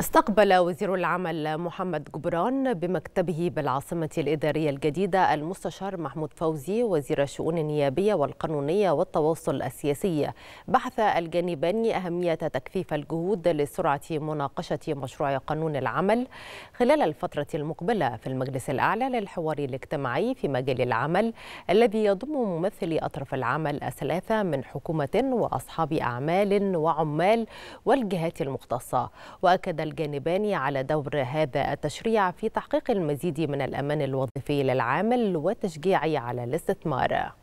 استقبل وزير العمل محمد جبران بمكتبه بالعاصمة الإدارية الجديدة المستشار محمود فوزي وزير الشؤون النيابية والقانونية والتواصل السياسي بحث الجانبان أهمية تكثيف الجهود لسرعة مناقشة مشروع قانون العمل خلال الفترة المقبلة في المجلس الأعلى للحوار الاجتماعي في مجال العمل الذي يضم ممثلي أطراف العمل الثلاثة من حكومة وأصحاب أعمال وعمال والجهات المختصة وأكد الجانبان على دور هذا التشريع في تحقيق المزيد من الأمان الوظيفي للعامل وتشجيعه على الاستثمار